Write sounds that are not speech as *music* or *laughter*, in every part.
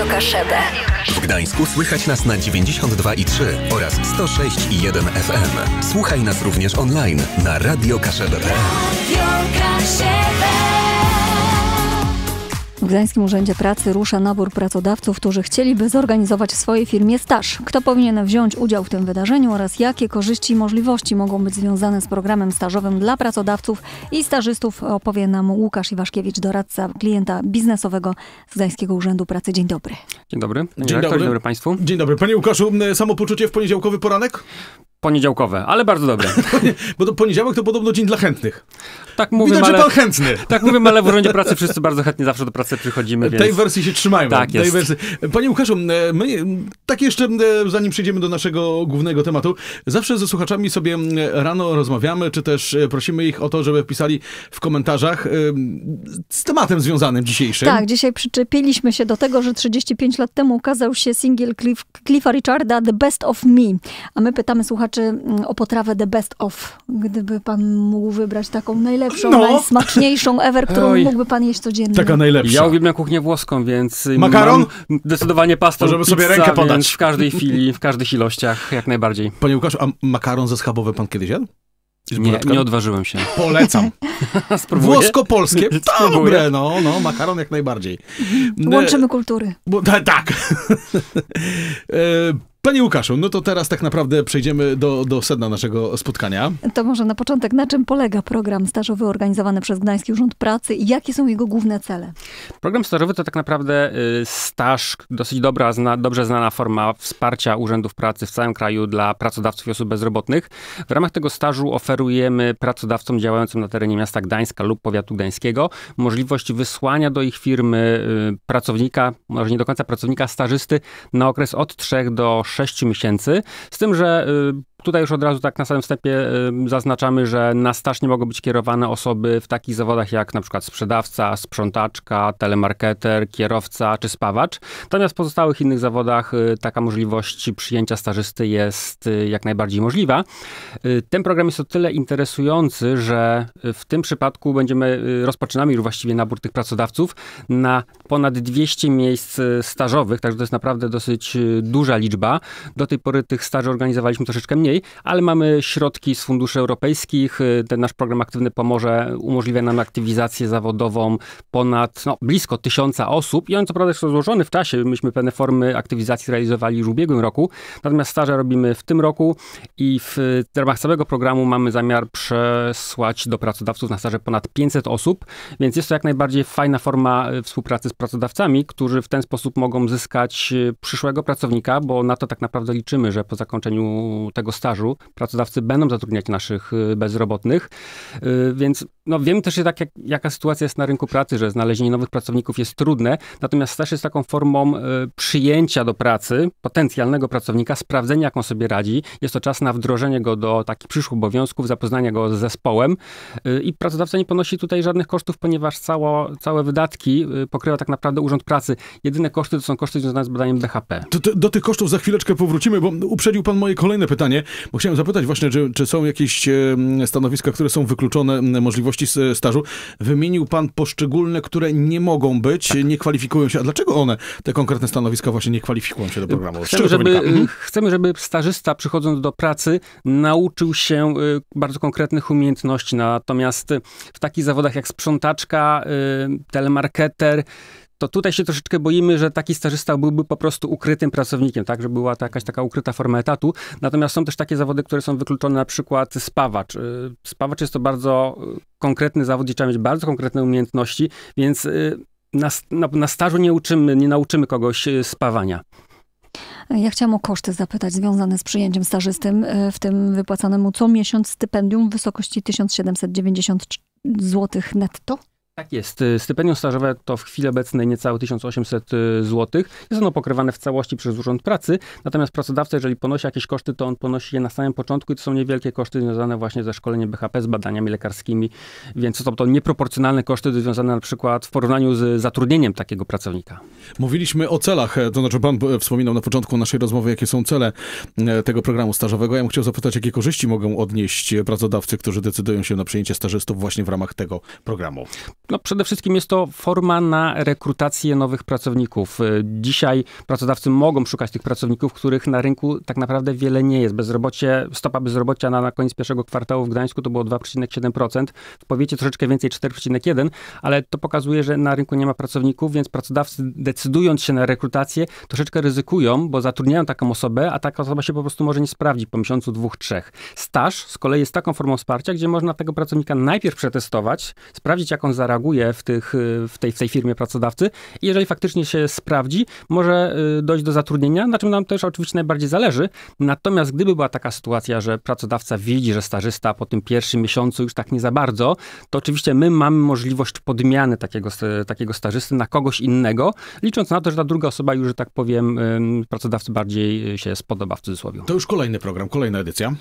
Radio Kaszebę. W Gdańsku słychać nas na 92,3 oraz 106,1 FM. Słuchaj nas również online na radiokaszebe.pl Radio Kaszebę. W Gdańskim Urzędzie Pracy rusza nabór pracodawców, którzy chcieliby zorganizować w swojej firmie staż. Kto powinien wziąć udział w tym wydarzeniu oraz jakie korzyści i możliwości mogą być związane z programem stażowym dla pracodawców i stażystów opowie nam Łukasz Iwaszkiewicz, doradca klienta biznesowego z Gdańskiego Urzędu Pracy. Dzień dobry. Dzień dobry. Dzień, Dzień dobry. dobry Państwu. Dzień dobry. Panie Łukaszu, samopoczucie w poniedziałkowy poranek? Poniedziałkowe, ale bardzo dobre. *laughs* Bo to poniedziałek to podobno dzień dla chętnych. Tak mówię, Widać, ale, że pan chętny. Tak mówię, ale w rządzie pracy wszyscy bardzo chętnie zawsze do pracy przychodzimy. Więc... Tej wersji się trzymają. Tak jest. Tej wersji. Panie Łukaszu, e, my, tak jeszcze e, zanim przejdziemy do naszego głównego tematu, zawsze ze słuchaczami sobie e, rano rozmawiamy, czy też prosimy ich o to, żeby pisali w komentarzach z tematem związanym dzisiejszym. Tak, dzisiaj przyczepiliśmy się do tego, że 35 lat temu ukazał się singiel Cliffa Richarda The Best of Me, a my pytamy słuchaczy, słuchaczy mm, o potrawę The Best Of. Gdyby pan mógł wybrać taką najlepszą, no. najsmaczniejszą ever, którą Oj. mógłby pan jeść codziennie. Taka najlepsza. Ja uwielbiam kuchnię włoską, więc Makaron? mam zdecydowanie pastę Możemy pizza, sobie rękę podać. w każdej chwili, w każdych ilościach, jak najbardziej. Panie Łukasz, a makaron ze schabowym pan kiedyś jadł? Nie, nie odważyłem się. Polecam. *laughs* Włosko-polskie. *laughs* Dobre, no, no, makaron jak najbardziej. Łączymy kultury. Bo, tak. *laughs* E, Panie Łukaszu, no to teraz tak naprawdę przejdziemy do, do sedna naszego spotkania. To może na początek, na czym polega program stażowy organizowany przez Gdański Urząd Pracy i jakie są jego główne cele? Program stażowy to tak naprawdę y, staż, dosyć dobra, zna, dobrze znana forma wsparcia urzędów pracy w całym kraju dla pracodawców i osób bezrobotnych. W ramach tego stażu oferujemy pracodawcom działającym na terenie miasta Gdańska lub powiatu gdańskiego możliwość wysłania do ich firmy y, pracownika, może nie do końca pracownika, stażysty na okres od 3 do 6 miesięcy, z tym, że y, Tutaj już od razu tak na samym wstępie zaznaczamy, że na staż nie mogą być kierowane osoby w takich zawodach jak na przykład sprzedawca, sprzątaczka, telemarketer, kierowca czy spawacz. Natomiast w pozostałych innych zawodach y, taka możliwość przyjęcia stażysty jest y, jak najbardziej możliwa. Y, ten program jest o tyle interesujący, że w tym przypadku będziemy, rozpoczynamy już właściwie nabór tych pracodawców na ponad 200 miejsc stażowych, także to jest naprawdę dosyć duża liczba. Do tej pory tych staży organizowaliśmy troszeczkę mniej, ale mamy środki z funduszy europejskich. Y, ten nasz program Aktywny Pomoże umożliwia nam aktywizację zawodową ponad no, blisko tysiąca osób i on co prawda jest rozłożony w czasie. Myśmy pewne formy aktywizacji realizowali już w ubiegłym roku, natomiast staże robimy w tym roku i w ramach całego programu mamy zamiar przesłać do pracodawców na staże ponad 500 osób, więc jest to jak najbardziej fajna forma y, współpracy z pracodawcami, którzy w ten sposób mogą zyskać y, przyszłego pracownika, bo na to tak naprawdę liczymy, że po zakończeniu tego stażu. Pracodawcy będą zatrudniać naszych y, bezrobotnych, y, więc no wiem też tak, jak, jaka sytuacja jest na rynku pracy, że znalezienie nowych pracowników jest trudne, natomiast staż jest taką formą y, przyjęcia do pracy potencjalnego pracownika, sprawdzenia, jak on sobie radzi. Jest to czas na wdrożenie go do takich przyszłych obowiązków, zapoznania go z zespołem i pracodawca nie ponosi tutaj żadnych kosztów, ponieważ cało, całe wydatki pokrywa tak naprawdę Urząd Pracy. Jedyne koszty to są koszty związane z badaniem BHP. Do, do tych kosztów za chwileczkę powrócimy, bo uprzedził pan moje kolejne pytanie. Bo chciałem zapytać właśnie, czy, czy są jakieś e, stanowiska, które są wykluczone możliwości stażu. Wymienił pan poszczególne, które nie mogą być, tak. nie kwalifikują się. A dlaczego one, te konkretne stanowiska właśnie nie kwalifikują się do programu? Chcemy żeby, mhm. chcemy, żeby stażysta przychodząc do pracy nauczył się y, bardzo konkretnych umiejętności. Natomiast w takich zawodach jak sprzątaczka, y, telemarketer, to tutaj się troszeczkę boimy, że taki stażysta byłby po prostu ukrytym pracownikiem, tak, że była to jakaś taka ukryta forma etatu. Natomiast są też takie zawody, które są wykluczone, na przykład spawacz. Y, spawacz jest to bardzo y, konkretny zawód, gdzie trzeba mieć bardzo konkretne umiejętności, więc y, na, na, na stażu nie uczymy, nie nauczymy kogoś spawania. Ja chciałam o koszty zapytać związane z przyjęciem stażystym, w tym wypłacanemu co miesiąc stypendium w wysokości 1790 zł netto. Tak jest. Y, stypendium stażowe to w chwili obecnej niecałe 1800 y, zł. Jest ono pokrywane w całości przez Urząd Pracy, natomiast pracodawca, jeżeli ponosi jakieś koszty, to on ponosi je na samym początku i to są niewielkie koszty związane właśnie ze szkoleniem BHP, z badaniami lekarskimi, więc to są to nieproporcjonalne koszty związane na przykład w porównaniu z zatrudnieniem takiego pracownika. Mówiliśmy o celach, e, to znaczy pan e, wspominał na początku naszej rozmowy, jakie są cele e, tego programu stażowego. Ja bym chciał zapytać, jakie korzyści mogą odnieść pracodawcy, którzy decydują się na przyjęcie stażystów właśnie w ramach tego programu. No przede wszystkim jest to forma na rekrutację nowych pracowników. Y, dzisiaj pracodawcy mogą szukać tych pracowników, których na rynku tak naprawdę wiele nie jest. Bezrobocie, stopa bezrobocia na, na koniec pierwszego kwartału w Gdańsku to było 2,7%, w powiecie troszeczkę więcej 4,1%, ale to pokazuje, że na rynku nie ma pracowników, więc pracodawcy decydując się na rekrutację troszeczkę ryzykują, bo zatrudniają taką osobę, a taka osoba się po prostu może nie sprawdzi po miesiącu, dwóch, trzech. Staż z kolei jest taką formą wsparcia, gdzie można tego pracownika najpierw przetestować, sprawdzić jak on zareaguje, reaguje w, tych, y, w, tej, w tej firmie pracodawcy. I jeżeli faktycznie się sprawdzi, może y, dojść do zatrudnienia, na czym nam też oczywiście najbardziej zależy. Natomiast gdyby była taka sytuacja, że pracodawca widzi, że stażysta po tym pierwszym miesiącu już tak nie za bardzo, to oczywiście my mamy możliwość podmiany takiego, takiego stażysty na kogoś innego, licząc na to, że ta druga osoba już, że tak powiem, pracodawcy bardziej y, się spodoba w cudzysłowie. To już kolejny program, kolejna edycja.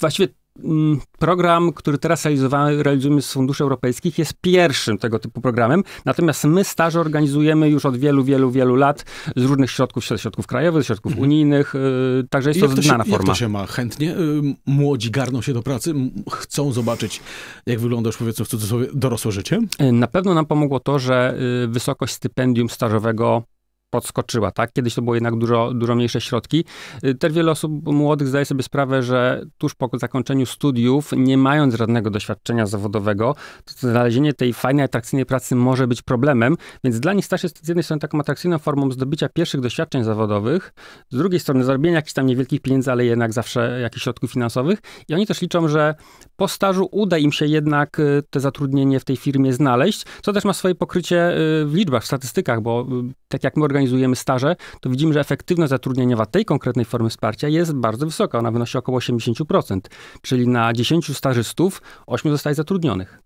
Właściwie Mm, program, który teraz realizujemy z funduszy europejskich, jest pierwszym tego typu programem. Natomiast my staże organizujemy już od wielu, wielu, wielu lat z różnych środków, ze środków krajowych, ze środków mhm. unijnych. Y, także jest to znana się, forma. Jak to się ma? Chętnie y, młodzi garną się do pracy, chcą zobaczyć, jak wygląda już powiedzmy w cudzysłowie dorosłe życie? Y, na pewno nam pomogło to, że wysokość stypendium stażowego podskoczyła, tak? Kiedyś to było jednak dużo, dużo mniejsze środki. Y, też wiele osób młodych zdaje sobie sprawę, że tuż po zakończeniu studiów, nie mając żadnego doświadczenia zawodowego, to znalezienie tej fajnej, atrakcyjnej pracy może być problemem, więc dla nich staż jest z jednej strony taką atrakcyjną formą zdobycia pierwszych doświadczeń zawodowych, z drugiej strony zarobienia jakichś tam niewielkich pieniędzy, ale jednak zawsze jakichś środków finansowych i oni też liczą, że po stażu uda im się jednak y, te zatrudnienie w tej firmie znaleźć, co też ma swoje pokrycie y, w liczbach, w statystykach, bo tak jak my organizujemy organizujemy staże, to widzimy, że efektywność zatrudnieniowa tej konkretnej formy wsparcia jest bardzo wysoka. Ona wynosi około 80%, czyli na 10 stażystów 8 zostaje zatrudnionych.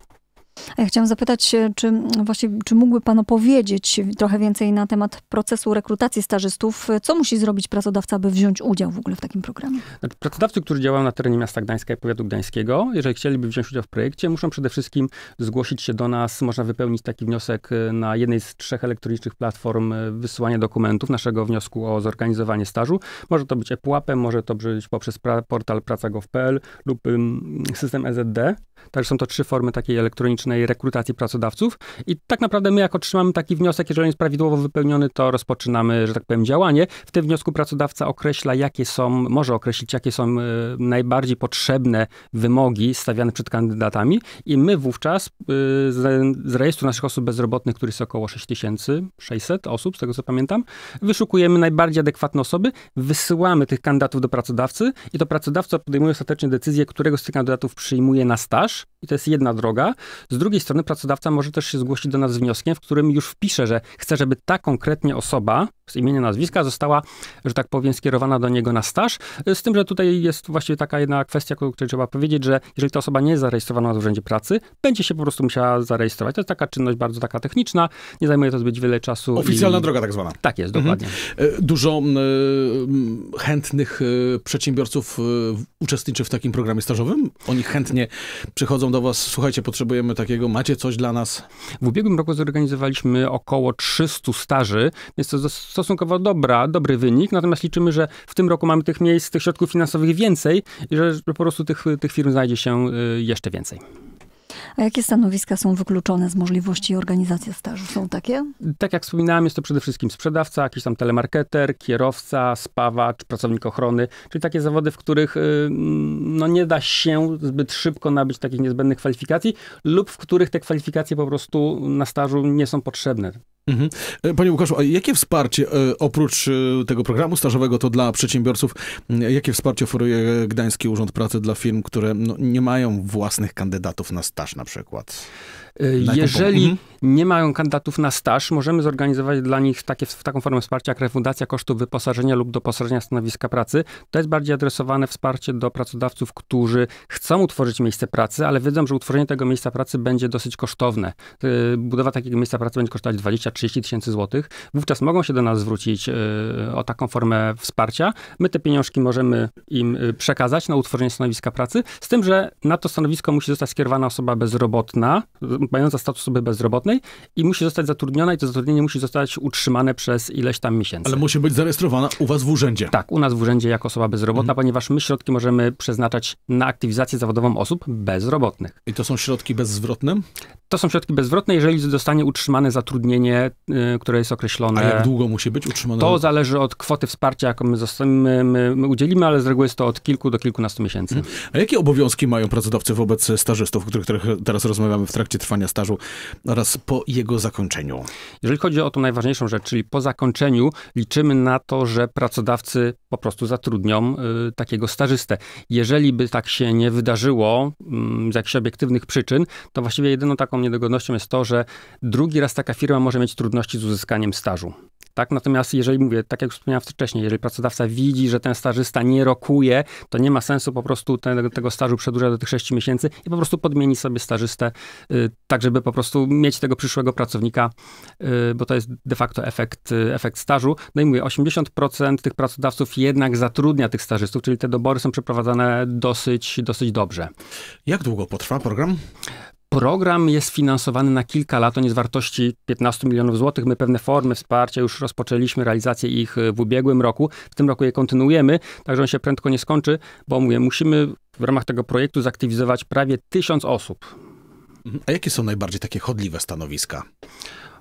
A ja chciałam zapytać, czy, właśnie, czy mógłby Pan opowiedzieć trochę więcej na temat procesu rekrutacji stażystów? Co musi zrobić pracodawca, aby wziąć udział w ogóle w takim programie? No, pracodawcy, którzy działają na terenie miasta Gdańska i powiatu gdańskiego, jeżeli chcieliby wziąć udział w projekcie, muszą przede wszystkim zgłosić się do nas. Można wypełnić taki wniosek e, na jednej z trzech elektronicznych platform e, wysyłania dokumentów naszego wniosku o zorganizowanie stażu. Może to być ePUAP-em, może to być poprzez pra portal praca.gov.pl lub um, system EZD. Także są to trzy formy takiej elektronicznej rekrutacji pracodawców. I tak naprawdę my, jak otrzymamy taki wniosek, jeżeli jest prawidłowo wypełniony, to rozpoczynamy, że tak powiem, działanie. W tym wniosku pracodawca określa, jakie są, może określić, jakie są e, najbardziej potrzebne wymogi stawiane przed kandydatami. I my wówczas e, z rejestru naszych osób bezrobotnych, który jest około 6600 osób, z tego co pamiętam, wyszukujemy najbardziej adekwatne osoby, wysyłamy tych kandydatów do pracodawcy i to pracodawca podejmuje ostatecznie decyzję, którego z tych kandydatów przyjmuje na staż. I to jest jedna droga. Z z drugiej strony pracodawca może też się zgłosić do nas z wnioskiem, w którym już wpisze, że chce, żeby ta konkretnie osoba z imienia, nazwiska, została, że tak powiem, skierowana do niego na staż. Z tym, że tutaj jest właśnie taka jedna kwestia, o której trzeba powiedzieć, że jeżeli ta osoba nie jest zarejestrowana w Urzędzie Pracy, będzie się po prostu musiała zarejestrować. To jest taka czynność bardzo taka techniczna, nie zajmuje to zbyt wiele czasu. Oficjalna i... droga tak zwana. Tak jest, dokładnie. Mhm. E, dużo y, chętnych e, przedsiębiorców e, uczestniczy w takim programie stażowym? Oni chętnie przychodzą do was, słuchajcie, potrzebujemy takiego, macie coś dla nas? W ubiegłym roku zorganizowaliśmy około 300 staży, więc to jest stosunkowo dobra, dobry wynik, natomiast liczymy, że w tym roku mamy tych miejsc, tych środków finansowych więcej i że po prostu tych, tych firm znajdzie się y, jeszcze więcej. A jakie stanowiska są wykluczone z możliwości organizacji stażu? Są takie? Tak jak wspominałem, jest to przede wszystkim sprzedawca, jakiś tam telemarketer, kierowca, spawacz, pracownik ochrony, czyli takie zawody, w których y, no, nie da się zbyt szybko nabyć takich niezbędnych kwalifikacji lub w których te kwalifikacje po prostu na stażu nie są potrzebne. Mhm. E, panie Łukaszu, jakie wsparcie e, oprócz e, tego programu stażowego to dla przedsiębiorców, jakie wsparcie oferuje Gdański Urząd Pracy dla firm, które no, nie mają własnych kandydatów na staż na przykład? Jeżeli mhm. nie mają kandydatów na staż, możemy zorganizować dla nich takie, w taką formę wsparcia jak refundacja kosztów wyposażenia lub doposażenia stanowiska pracy. To jest bardziej adresowane wsparcie do pracodawców, którzy chcą utworzyć miejsce pracy, ale wiedzą, że utworzenie tego miejsca pracy będzie dosyć kosztowne. Y, budowa takiego miejsca pracy będzie kosztować 20-30 tysięcy złotych. Wówczas mogą się do nas zwrócić y, o taką formę wsparcia. My te pieniążki możemy im y, przekazać na utworzenie stanowiska pracy, z tym, że na to stanowisko musi zostać skierowana osoba bezrobotna, mająca status osoby bezrobotnej i musi zostać zatrudniona i to zatrudnienie musi zostać utrzymane przez ileś tam miesięcy. Ale musi być zarejestrowana u was w urzędzie. Tak, u nas w urzędzie jako osoba bezrobotna, mhm. ponieważ my środki możemy przeznaczać na aktywizację zawodową osób bezrobotnych. I to są środki bezzwrotne? To są środki bezzwrotne, jeżeli zostanie utrzymane zatrudnienie, y, które jest określone. A jak długo musi być utrzymane? To zależy od kwoty wsparcia, jaką my, my, my udzielimy, ale z reguły jest to od kilku do kilkunastu miesięcy. Mhm. A jakie obowiązki mają pracodawcy wobec stażystów, o których teraz rozmawiamy w trakcie trwania stażu oraz po jego zakończeniu? Jeżeli chodzi o tą najważniejszą rzecz, czyli po zakończeniu liczymy na to, że pracodawcy po prostu zatrudnią y, takiego stażystę. Jeżeli by tak się nie wydarzyło y, z jakichś obiektywnych przyczyn, to właściwie jedyną taką niedogodnością jest to, że drugi raz taka firma może mieć trudności z uzyskaniem stażu. Tak? Natomiast jeżeli mówię, tak jak wspomniałem wcześniej, jeżeli pracodawca widzi, że ten stażysta nie rokuje, to nie ma sensu po prostu ten, tego stażu przedłużać do tych 6 miesięcy i po prostu podmieni sobie stażystę, y, tak żeby po prostu mieć tego przyszłego pracownika, y, bo to jest de facto efekt, y, efekt stażu. No i mówię, 80% tych pracodawców jednak zatrudnia tych stażystów, czyli te dobory są przeprowadzane dosyć, dosyć dobrze. Jak długo potrwa program? Program jest finansowany na kilka lat, on jest wartości 15 milionów złotych. My pewne formy wsparcia już rozpoczęliśmy realizację ich e, w ubiegłym roku. W tym roku je kontynuujemy, także on się prędko nie skończy, bo mówię, musimy w ramach tego projektu zaktywizować prawie tysiąc osób. Mhm. A jakie są najbardziej takie chodliwe stanowiska?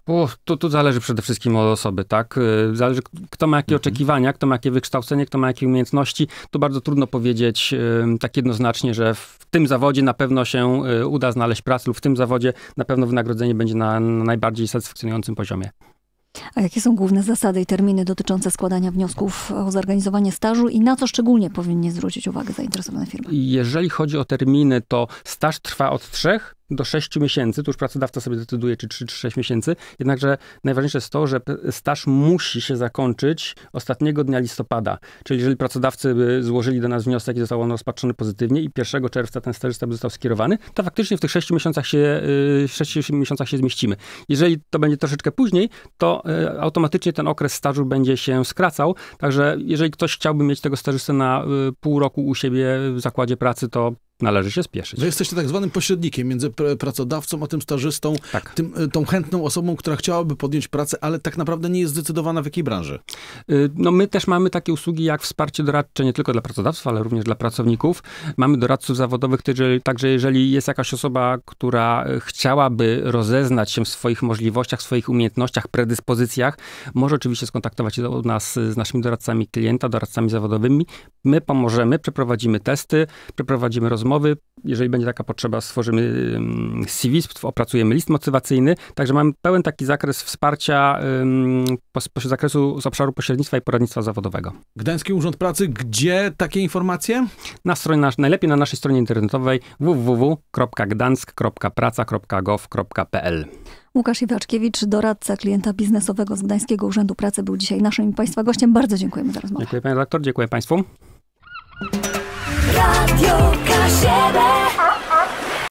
Bo zależy przede wszystkim od osoby, tak? Y, zależy, kto ma jakie mhm. oczekiwania, kto ma jakie wykształcenie, kto ma jakie umiejętności. Tu bardzo trudno powiedzieć y, tak jednoznacznie, że w tym zawodzie na pewno się y, uda znaleźć pracę lub w tym zawodzie na pewno wynagrodzenie będzie na, na najbardziej satysfakcjonującym poziomie. A jakie są główne zasady i terminy dotyczące składania wniosków o zorganizowanie stażu i na co szczególnie powinni zwrócić uwagę zainteresowane firmy? Jeżeli chodzi o terminy, to staż trwa od trzech do 6 miesięcy, tu już pracodawca sobie decyduje, czy 3 czy 6 miesięcy. Jednakże najważniejsze jest to, że staż musi się zakończyć ostatniego dnia listopada. Czyli jeżeli pracodawcy by złożyli do nas wniosek i został on rozpatrzony pozytywnie i 1 czerwca ten stażysta by został skierowany, to faktycznie w tych 6 miesiącach się, 6 y, miesiącach się zmieścimy. Jeżeli to będzie troszeczkę później, to y, automatycznie ten okres stażu będzie się skracał. Także jeżeli ktoś chciałby mieć tego stażystę na y, pół roku u siebie w zakładzie pracy, to Należy się spieszyć. Wy jesteście tak zwanym pośrednikiem między pracodawcą a tym stażystą, tak. tym, e, tą chętną osobą, która chciałaby podjąć pracę, ale tak naprawdę nie jest zdecydowana w jakiej branży. Y, no my też mamy takie usługi jak wsparcie doradcze nie tylko dla pracodawców, ale również dla pracowników. Mamy doradców zawodowych, także jeżeli jest jakaś osoba, która e, chciałaby rozeznać się w swoich możliwościach, swoich umiejętnościach, predyspozycjach, może oczywiście skontaktować się do nas e, z naszymi doradcami klienta, doradcami zawodowymi. My pomożemy, przeprowadzimy testy, przeprowadzimy rozmowy rozmowy. Jeżeli będzie taka potrzeba, stworzymy mm, CV, opracujemy list motywacyjny. Także mamy pełen taki zakres wsparcia z zakresu, z obszaru pośrednictwa i poradnictwa zawodowego. Gdański Urząd Pracy, gdzie takie informacje? Na stronie, najlepiej na naszej stronie internetowej www.gdansk.praca.gov.pl Łukasz Iwaczkiewicz, doradca klienta biznesowego z Gdańskiego Urzędu Pracy, był dzisiaj naszym Państwa gościem. Bardzo dziękujemy za rozmowę. Dziękuję Panie Doktor, dziękuję Państwu. Radio chega.